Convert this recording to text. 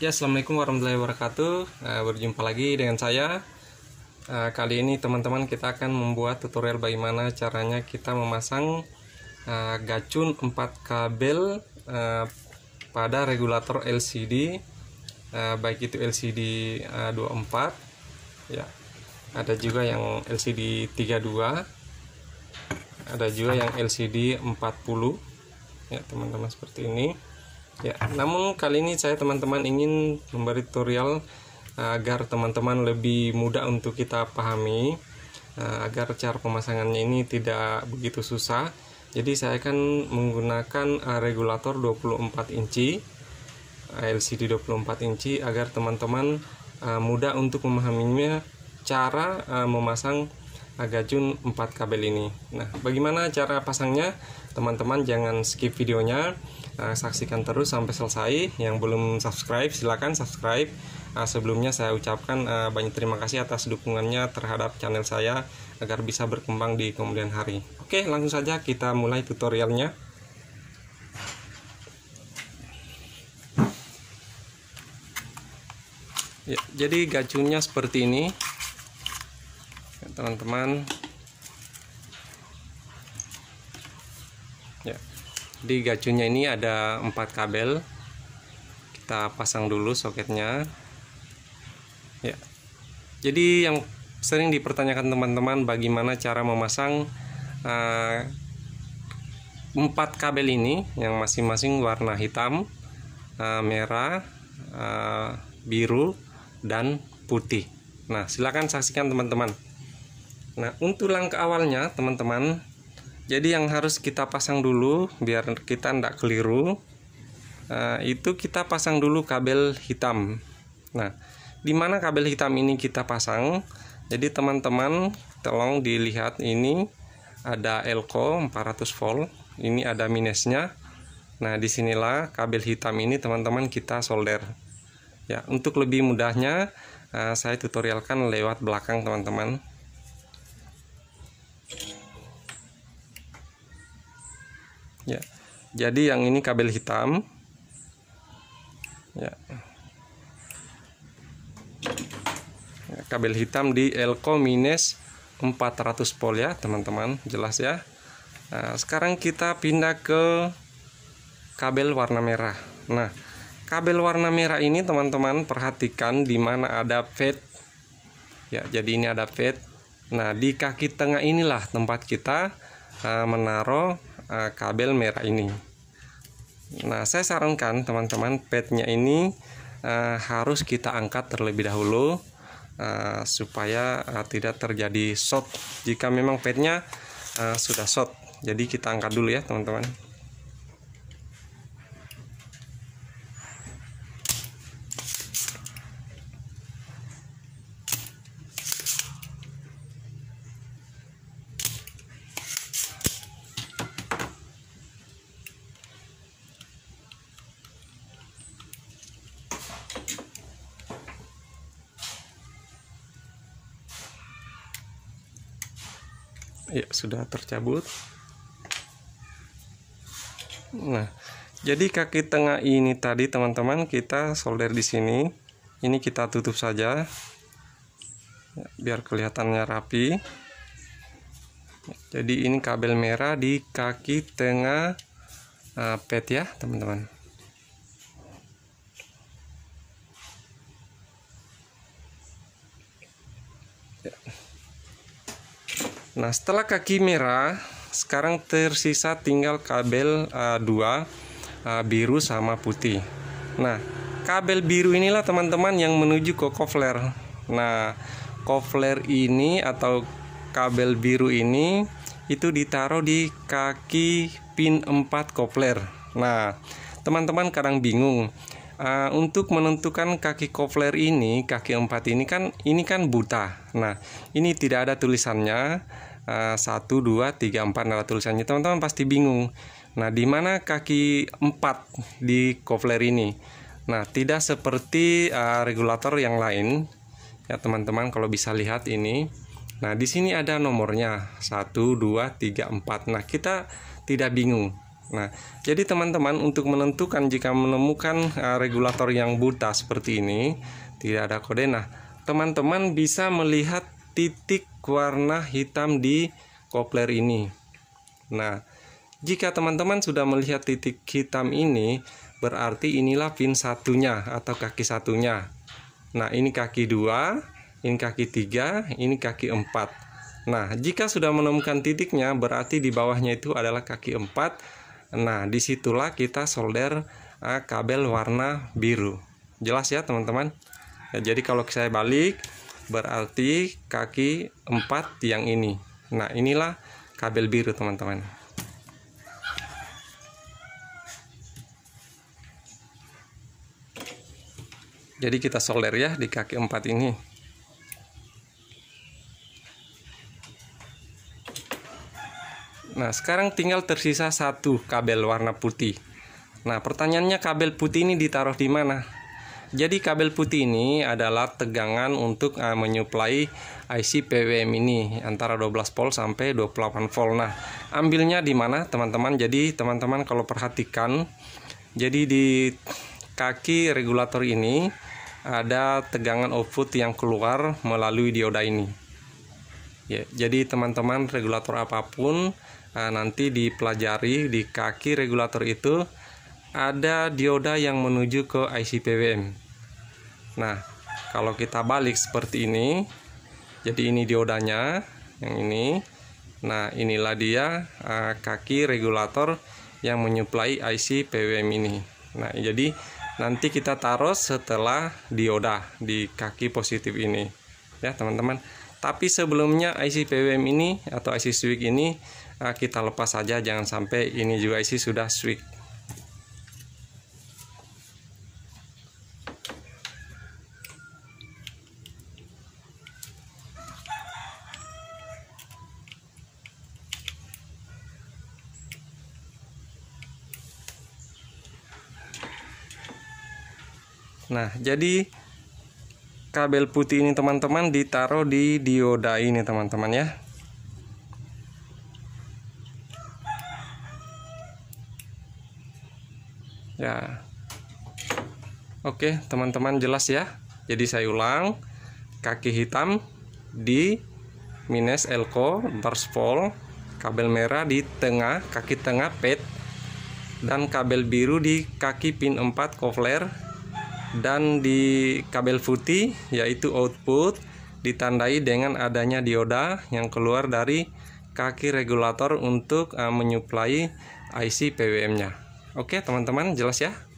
Ya, assalamualaikum warahmatullahi wabarakatuh. Eh, berjumpa lagi dengan saya. Eh, kali ini teman-teman kita akan membuat tutorial bagaimana caranya kita memasang uh, gacun 4 kabel pada regulator LCD, baik itu LCD 24, ya. Ada juga yang LCD 32, ada juga yang LCD 40, ya teman-teman seperti ini Ya, namun kali ini saya teman-teman ingin memberi tutorial eh, agar teman-teman lebih mudah untuk kita pahami eh, agar cara pemasangannya ini tidak begitu susah. Jadi saya akan menggunakan eh, regulator 24 inci LCD 24 inci agar teman-teman mudah untuk memahaminya cara memasang gajun 4 kabel ini. Nah, bagaimana cara pasangnya? teman-teman jangan skip videonya uh, saksikan terus sampai selesai yang belum subscribe silahkan subscribe uh, sebelumnya saya ucapkan uh, banyak terima kasih atas dukungannya terhadap channel saya agar bisa berkembang di kemudian hari oke langsung saja kita mulai tutorialnya ya, jadi gacunya seperti ini teman-teman di gacunya ini ada empat kabel kita pasang dulu soketnya ya jadi yang sering dipertanyakan teman-teman bagaimana cara memasang uh, kabel ini yang masing-masing warna hitam uh, merah uh, biru dan putih nah silahkan saksikan teman-teman nah untuk langkah awalnya teman-teman jadi yang harus kita pasang dulu biar kita tidak keliru eh, itu kita pasang dulu kabel hitam nah di mana kabel hitam ini kita pasang jadi teman-teman tolong dilihat ini ada elko 400 volt ini ada minusnya nah disinilah kabel hitam ini teman-teman kita solder ya untuk lebih mudahnya eh, saya tutorialkan lewat belakang teman-teman ya jadi yang ini kabel hitam ya, ya kabel hitam di elko minus 400 volt ya teman-teman jelas ya nah, sekarang kita pindah ke kabel warna merah nah kabel warna merah ini teman-teman perhatikan di mana ada fed ya jadi ini ada fed nah di kaki tengah inilah tempat kita uh, menaruh Eh, kabel merah ini nah saya sarankan teman-teman petnya ini uh, harus kita angkat terlebih dahulu uh, supaya uh, tidak terjadi short jika memang petnya uh, sudah short jadi kita angkat dulu ya teman-teman ya sudah tercabut nah jadi kaki tengah ini tadi teman-teman kita solder di sini ini kita tutup saja ya, biar kelihatannya rapi jadi ini kabel merah di kaki tengah uh, eh, pet ya teman-teman ya. Nah, setelah kaki merah, sekarang tersisa tinggal kabel uh, dua uh, biru sama putih. Nah, kabel biru inilah teman-teman yang menuju ke kofler. Nah, kofler ini atau kabel biru ini itu ditaruh di kaki pin 4 kofler Nah, teman-teman kadang bingung uh, untuk menentukan kaki kofler ini, kaki 4 ini kan ini kan buta. Nah, ini tidak ada tulisannya. Eh, satu dua tiga empat nah tulisannya teman-teman pasti bingung nah di mana kaki empat di kofler ini nah tidak seperti uh, regulator yang lain ya teman-teman kalau bisa lihat ini nah di sini ada nomornya satu dua tiga empat nah kita tidak bingung nah jadi teman-teman untuk menentukan jika menemukan uh, regulator yang buta seperti ini tidak ada kode nah teman-teman bisa melihat titik warna hitam di kopler ini. Nah, jika teman-teman sudah melihat titik hitam ini, berarti inilah pin satunya atau kaki satunya. Nah, ini kaki dua, ini kaki tiga, ini kaki empat. Nah, jika sudah menemukan titiknya, berarti di bawahnya itu adalah kaki empat. Nah, disitulah kita solder eh, kabel warna biru. Jelas ya, teman-teman? Ya, jadi kalau saya balik, berarti kaki 4 yang ini nah inilah kabel biru teman-teman jadi kita solder ya di kaki 4 ini nah sekarang tinggal tersisa satu kabel warna putih nah pertanyaannya kabel putih ini ditaruh di mana jadi kabel putih ini adalah tegangan untuk uh, menyuplai IC PWM ini antara 12 volt sampai 28 volt. Nah, ambilnya di mana teman-teman? Jadi teman-teman kalau perhatikan jadi di kaki regulator ini ada tegangan output yang keluar melalui dioda ini. Ya, jadi teman-teman regulator apapun uh, nanti dipelajari di kaki regulator itu ada dioda yang menuju ke IC PWM. Nah, kalau kita balik seperti ini, jadi ini diodanya, yang ini. Nah, inilah dia uh, kaki regulator yang menyuplai IC PWM ini. Nah, jadi nanti kita taruh setelah dioda di kaki positif ini. Ya, teman-teman. Tapi sebelumnya IC PWM ini atau IC switch ini eh, kita lepas saja jangan sampai ini juga IC sudah switch Nah, jadi kabel putih ini teman-teman ditaruh di dioda ini teman-teman ya. Ya. Oke, teman-teman jelas ya. Jadi saya ulang, kaki hitam di minus elko Fall kabel merah di tengah, kaki tengah pet dan kabel biru di kaki pin 4 kofler dan di kabel putih yaitu output ditandai dengan adanya dioda yang keluar dari kaki regulator untuk eh, menyuplai IC PWM-nya. Oke, teman-teman, jelas ya?